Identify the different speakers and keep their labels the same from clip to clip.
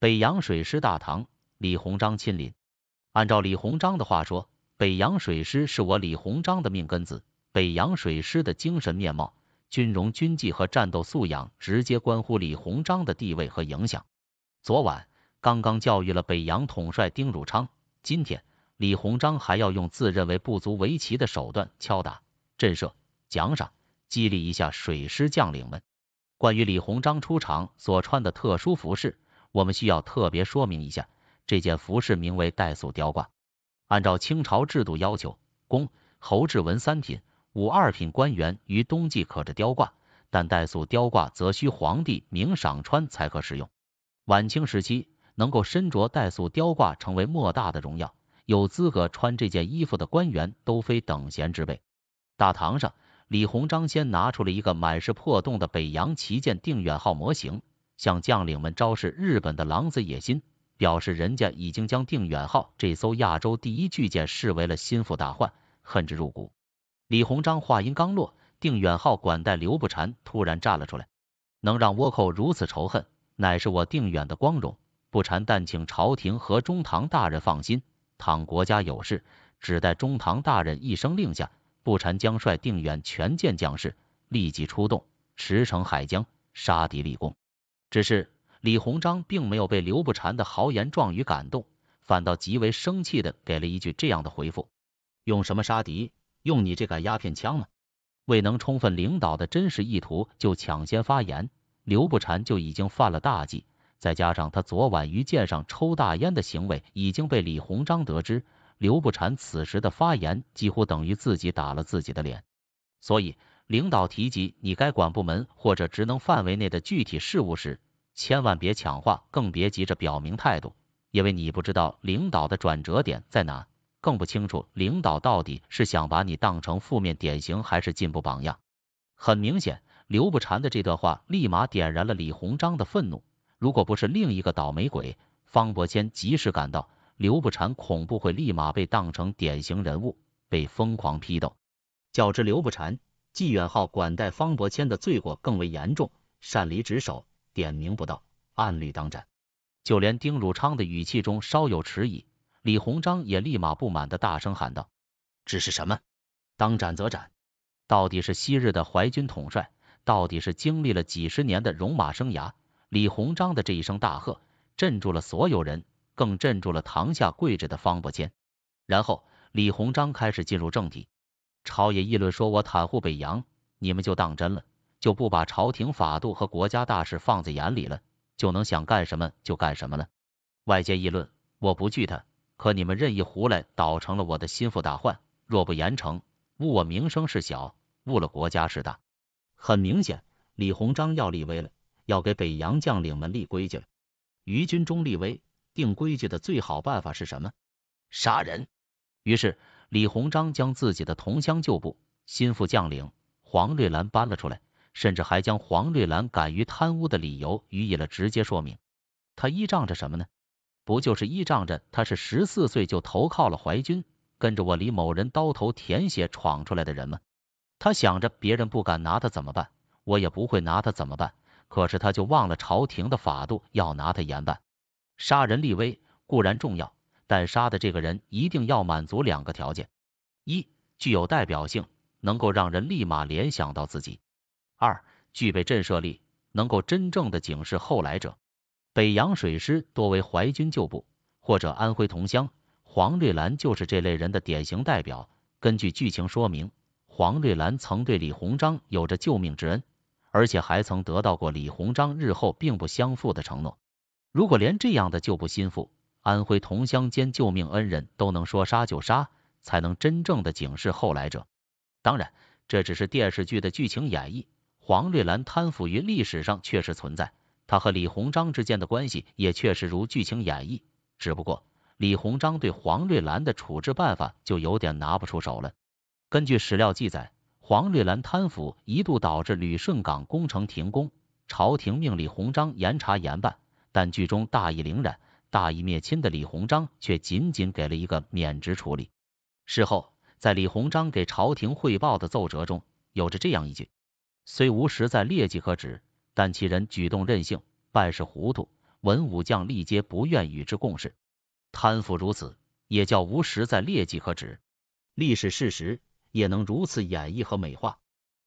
Speaker 1: 北洋水师大堂，李鸿章亲临。按照李鸿章的话说，北洋水师是我李鸿章的命根子。北洋水师的精神面貌、军容、军纪和战斗素养，直接关乎李鸿章的地位和影响。昨晚刚刚教育了北洋统帅丁汝昌，今天李鸿章还要用自认为不足为奇的手段敲打、震慑、奖赏、激励一下水师将领们。关于李鸿章出场所穿的特殊服饰。我们需要特别说明一下，这件服饰名为“怠素雕挂，按照清朝制度要求，公、侯、制文三品、武二品官员于冬季可着雕挂。但怠素雕挂则需皇帝明赏穿才可使用。晚清时期，能够身着怠素雕挂成为莫大的荣耀，有资格穿这件衣服的官员都非等闲之辈。大堂上，李鸿章先拿出了一个满是破洞的北洋旗舰“定远号”模型。向将领们昭示日本的狼子野心，表示人家已经将定远号这艘亚洲第一巨舰视为了心腹大患，恨之入骨。李鸿章话音刚落，定远号管带刘步蟾突然站了出来，能让倭寇如此仇恨，乃是我定远的光荣。步蟾但请朝廷和中堂大人放心，倘国家有事，只待中堂大人一声令下，步蟾将率定远全舰将士立即出动，驰骋海疆，杀敌立功。只是李鸿章并没有被刘步蟾的豪言壮语感动，反倒极为生气的给了一句这样的回复：用什么杀敌？用你这杆鸦片枪吗？未能充分领导的真实意图就抢先发言，刘步蟾就已经犯了大忌。再加上他昨晚于舰上抽大烟的行为已经被李鸿章得知，刘步蟾此时的发言几乎等于自己打了自己的脸，所以。领导提及你该管部门或者职能范围内的具体事务时，千万别抢话，更别急着表明态度，因为你不知道领导的转折点在哪，更不清楚领导到底是想把你当成负面典型，还是进步榜样。很明显，刘步禅的这段话立马点燃了李鸿章的愤怒。如果不是另一个倒霉鬼方伯谦及时赶到，刘步禅恐怖会立马被当成典型人物，被疯狂批斗。较之刘步禅纪远浩管待方伯谦的罪过更为严重，擅离职守，点名不到，按律当斩。就连丁汝昌的语气中稍有迟疑，李鸿章也立马不满的大声喊道：“这是什么？当斩则斩！”到底是昔日的淮军统帅，到底是经历了几十年的戎马生涯，李鸿章的这一声大喝，镇住了所有人，更镇住了堂下跪着的方伯谦。然后，李鸿章开始进入正题。朝野议论说，我袒护北洋，你们就当真了，就不把朝廷法度和国家大事放在眼里了，就能想干什么就干什么了。外界议论，我不惧他，可你们任意胡来，倒成了我的心腹大患。若不严惩，误我名声事小，误了国家事大。很明显，李鸿章要立威了，要给北洋将领们立规矩了。于军中立威，定规矩的最好办法是什么？杀人。于是。李鸿章将自己的同乡旧部、心腹将领黄瑞兰搬了出来，甚至还将黄瑞兰敢于贪污的理由予以了直接说明。他依仗着什么呢？不就是依仗着他是十四岁就投靠了淮军，跟着我李某人刀头舔血闯出来的人吗？他想着别人不敢拿他怎么办，我也不会拿他怎么办，可是他就忘了朝廷的法度要拿他严办，杀人立威固然重要。但杀的这个人一定要满足两个条件：一、具有代表性，能够让人立马联想到自己；二、具备震慑力，能够真正的警示后来者。北洋水师多为淮军旧部或者安徽同乡，黄瑞兰就是这类人的典型代表。根据剧情说明，黄瑞兰曾对李鸿章有着救命之恩，而且还曾得到过李鸿章日后并不相负的承诺。如果连这样的旧部心腹，安徽同乡兼救命恩人都能说杀就杀，才能真正的警示后来者。当然，这只是电视剧的剧情演绎。黄瑞兰贪腐于历史上确实存在，他和李鸿章之间的关系也确实如剧情演绎。只不过，李鸿章对黄瑞兰的处置办法就有点拿不出手了。根据史料记载，黄瑞兰贪腐一度导致旅顺港工程停工，朝廷命李鸿章严查严办，但剧中大义凛然。大义灭亲的李鸿章却仅仅给了一个免职处理。事后，在李鸿章给朝廷汇报的奏折中，有着这样一句：“虽无实在劣迹可指，但其人举动任性，办事糊涂，文武将吏皆不愿与之共事。贪腐如此，也叫无实在劣迹可指。”历史事实也能如此演绎和美化，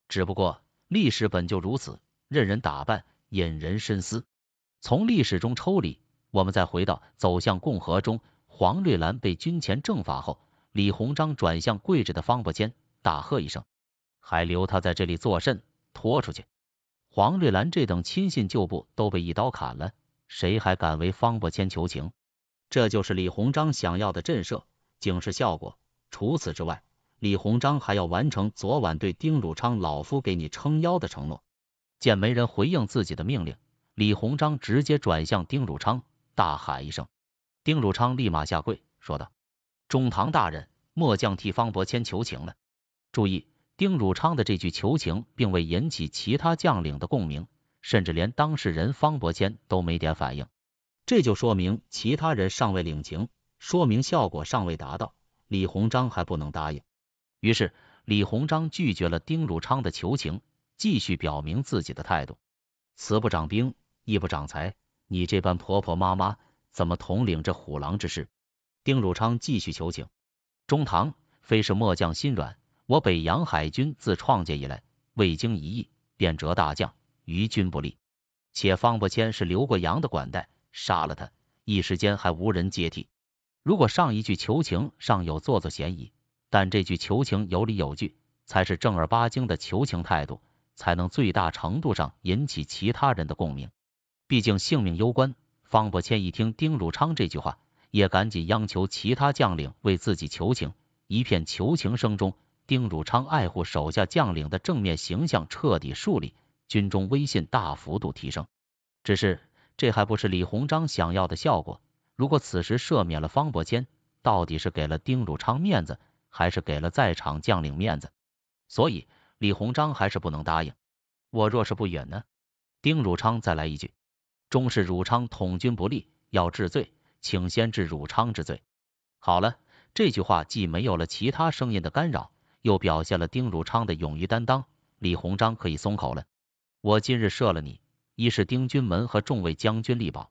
Speaker 1: 只不过历史本就如此，任人打扮，引人深思。从历史中抽离。我们再回到《走向共和》中，黄瑞兰被军前正法后，李鸿章转向跪着的方伯谦，大喝一声：“还留他在这里作甚？拖出去！”黄瑞兰这等亲信旧部都被一刀砍了，谁还敢为方伯谦求情？这就是李鸿章想要的震慑、警示效果。除此之外，李鸿章还要完成昨晚对丁汝昌“老夫给你撑腰”的承诺。见没人回应自己的命令，李鸿章直接转向丁汝昌。大喊一声，丁汝昌立马下跪，说道：“中堂大人，末将替方伯谦求情了。”注意，丁汝昌的这句求情并未引起其他将领的共鸣，甚至连当事人方伯谦都没点反应。这就说明其他人尚未领情，说明效果尚未达到，李鸿章还不能答应。于是，李鸿章拒绝了丁汝昌的求情，继续表明自己的态度：“慈不掌兵，义不掌财。”你这般婆婆妈妈，怎么统领这虎狼之师？丁汝昌继续求情，中堂，非是末将心软，我北洋海军自创建以来，未经一役便折大将，于军不利。且方伯谦是留过洋的管带，杀了他，一时间还无人接替。如果上一句求情尚有做作嫌疑，但这句求情有理有据，才是正儿八经的求情态度，才能最大程度上引起其他人的共鸣。毕竟性命攸关，方伯谦一听丁汝昌这句话，也赶紧央求其他将领为自己求情。一片求情声中，丁汝昌爱护手下将领的正面形象彻底树立，军中威信大幅度提升。只是这还不是李鸿章想要的效果。如果此时赦免了方伯谦，到底是给了丁汝昌面子，还是给了在场将领面子？所以李鸿章还是不能答应。我若是不允呢？丁汝昌再来一句。终是汝昌统军不利，要治罪，请先治汝昌之罪。好了，这句话既没有了其他声音的干扰，又表现了丁汝昌的勇于担当。李鸿章可以松口了。我今日射了你，一是丁军门和众位将军力保，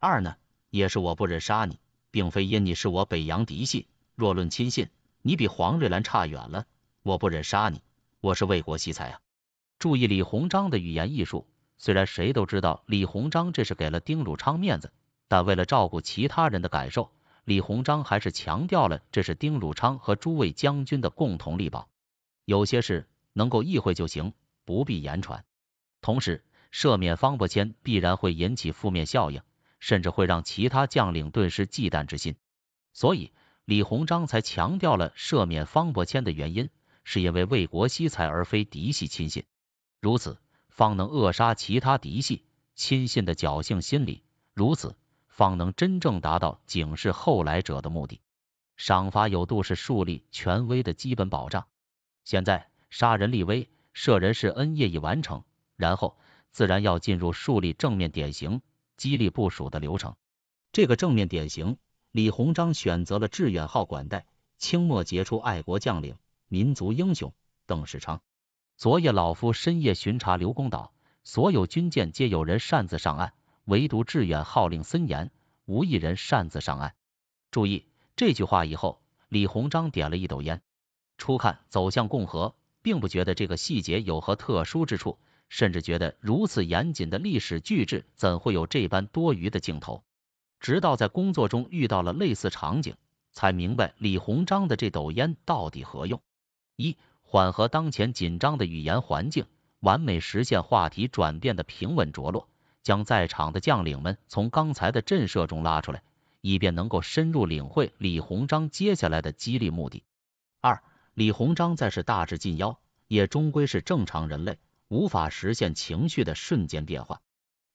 Speaker 1: 二呢，也是我不忍杀你，并非因你是我北洋嫡系。若论亲信，你比黄瑞兰差远了，我不忍杀你，我是为国惜才啊。注意李鸿章的语言艺术。虽然谁都知道李鸿章这是给了丁汝昌面子，但为了照顾其他人的感受，李鸿章还是强调了这是丁汝昌和诸位将军的共同力保。有些事能够意会就行，不必言传。同时，赦免方伯谦必然会引起负面效应，甚至会让其他将领顿时忌惮之心。所以，李鸿章才强调了赦免方伯谦的原因，是因为为国惜才，而非嫡系亲信。如此。方能扼杀其他嫡系亲信的侥幸心理，如此方能真正达到警示后来者的目的。赏罚有度是树立权威的基本保障。现在杀人立威、赦人示恩业已完成，然后自然要进入树立正面典型、激励部署的流程。这个正面典型，李鸿章选择了致远号管带、清末杰出爱国将领、民族英雄邓世昌。昨夜老夫深夜巡查刘公岛，所有军舰皆有人擅自上岸，唯独致远号令森严，无一人擅自上岸。注意这句话以后，李鸿章点了一斗烟。初看《走向共和》，并不觉得这个细节有何特殊之处，甚至觉得如此严谨的历史巨制怎会有这般多余的镜头。直到在工作中遇到了类似场景，才明白李鸿章的这斗烟到底何用。一缓和当前紧张的语言环境，完美实现话题转变的平稳着落，将在场的将领们从刚才的震慑中拉出来，以便能够深入领会李鸿章接下来的激励目的。二，李鸿章再是大智近妖，也终归是正常人类，无法实现情绪的瞬间变化。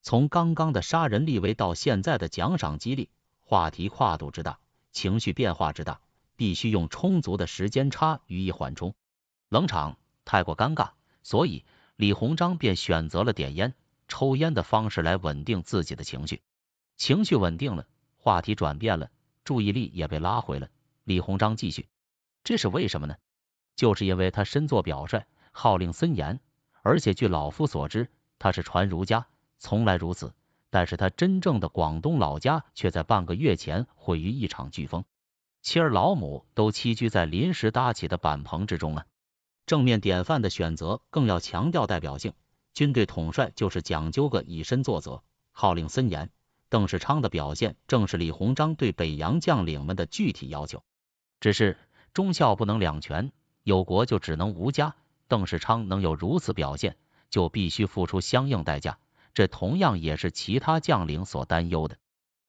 Speaker 1: 从刚刚的杀人立威到现在的奖赏激励，话题跨度之大，情绪变化之大，必须用充足的时间差予以缓冲。冷场太过尴尬，所以李鸿章便选择了点烟、抽烟的方式来稳定自己的情绪。情绪稳定了，话题转变了，注意力也被拉回了。李鸿章继续，这是为什么呢？就是因为他身作表率，号令森严，而且据老夫所知，他是传儒家，从来如此。但是他真正的广东老家却在半个月前毁于一场飓风，妻儿老母都栖居在临时搭起的板棚之中啊。正面典范的选择更要强调代表性。军队统帅就是讲究个以身作则，号令森严。邓世昌的表现正是李鸿章对北洋将领们的具体要求。只是忠孝不能两全，有国就只能无家。邓世昌能有如此表现，就必须付出相应代价。这同样也是其他将领所担忧的。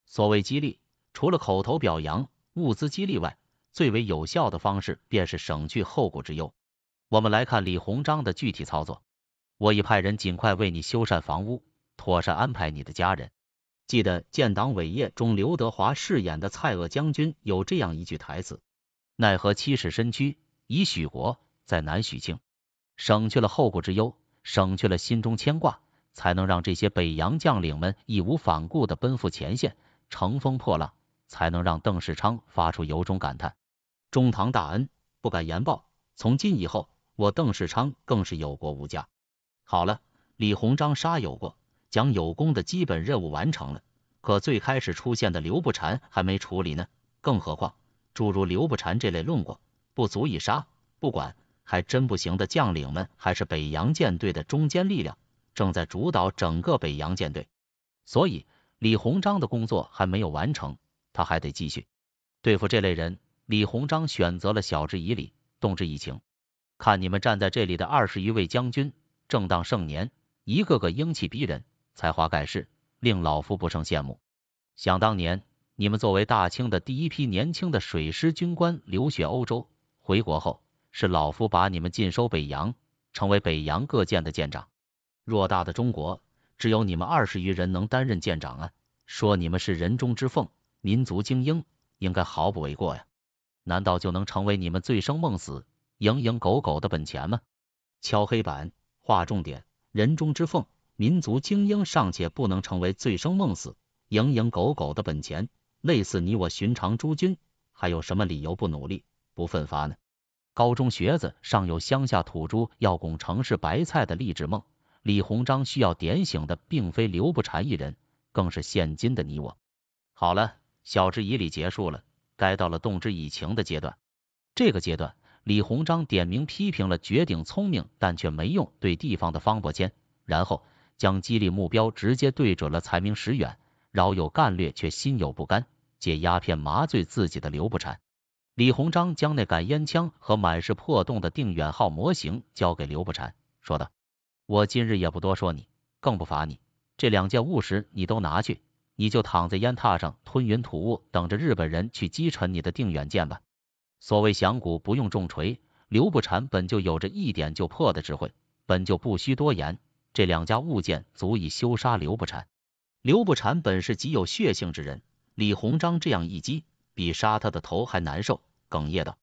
Speaker 1: 所谓激励，除了口头表扬、物资激励外，最为有效的方式便是省去后顾之忧。我们来看李鸿章的具体操作。我已派人尽快为你修缮房屋，妥善安排你的家人。记得《建党伟业》中刘德华饰演的蔡锷将军有这样一句台词：“奈何七尺身躯，以许国，在难许卿。”省去了后顾之忧，省去了心中牵挂，才能让这些北洋将领们义无反顾的奔赴前线，乘风破浪，才能让邓世昌发出由衷感叹：“中堂大恩，不敢言报。从今以后。”我邓世昌更是有国无家。好了，李鸿章杀有过，蒋有功的基本任务完成了。可最开始出现的刘步蟾还没处理呢，更何况诸如刘步蟾这类论过不足以杀，不管还真不行的将领们，还是北洋舰队的中坚力量，正在主导整个北洋舰队。所以李鸿章的工作还没有完成，他还得继续对付这类人。李鸿章选择了晓之以理，动之以情。看你们站在这里的二十余位将军，正当盛年，一个个英气逼人，才华盖世，令老夫不胜羡慕。想当年，你们作为大清的第一批年轻的水师军官，留学欧洲，回国后是老夫把你们尽收北洋，成为北洋各舰的舰长。偌大的中国，只有你们二十余人能担任舰长啊！说你们是人中之凤，民族精英，应该毫不为过呀。难道就能成为你们醉生梦死？蝇营狗苟的本钱吗？敲黑板，划重点，人中之凤，民族精英尚且不能成为醉生梦死、蝇营狗苟的本钱，类似你我寻常诸君，还有什么理由不努力、不奋发呢？高中学子尚有乡下土猪要拱城市白菜的励志梦，李鸿章需要点醒的并非刘步蟾一人，更是现今的你我。好了，晓之以理结束了，该到了动之以情的阶段。这个阶段。李鸿章点名批评了绝顶聪明但却没用对地方的方伯谦，然后将激励目标直接对准了才明石远、饶有干略却心有不甘、借鸦片麻醉自己的刘步蟾。李鸿章将那杆烟枪和满是破洞的定远号模型交给刘步蟾，说道：“我今日也不多说你，更不罚你，这两件物什你都拿去，你就躺在烟榻上吞云吐雾，等着日本人去击沉你的定远舰吧。”所谓响鼓不用重锤，刘不禅本就有着一点就破的智慧，本就不需多言。这两家物件足以休杀刘不禅。刘不禅本是极有血性之人，李鸿章这样一击，比杀他的头还难受。哽咽道：“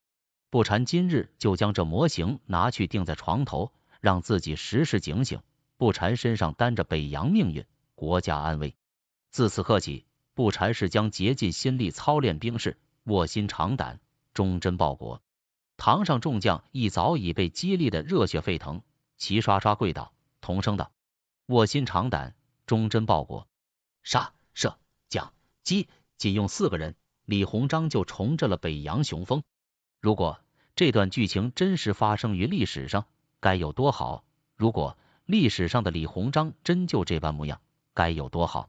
Speaker 1: 不禅今日就将这模型拿去钉在床头，让自己时时警醒。不禅身上担着北洋命运、国家安危，自此刻起，不禅是将竭尽心力操练兵士，卧薪尝胆。”忠贞报国，堂上众将亦早已被激励的热血沸腾，齐刷刷跪倒，同声道：“卧薪尝胆，忠贞报国。”杀、射、将、击，仅用四个人，李鸿章就重振了北洋雄风。如果这段剧情真实发生于历史上，该有多好！如果历史上的李鸿章真就这般模样，该有多好！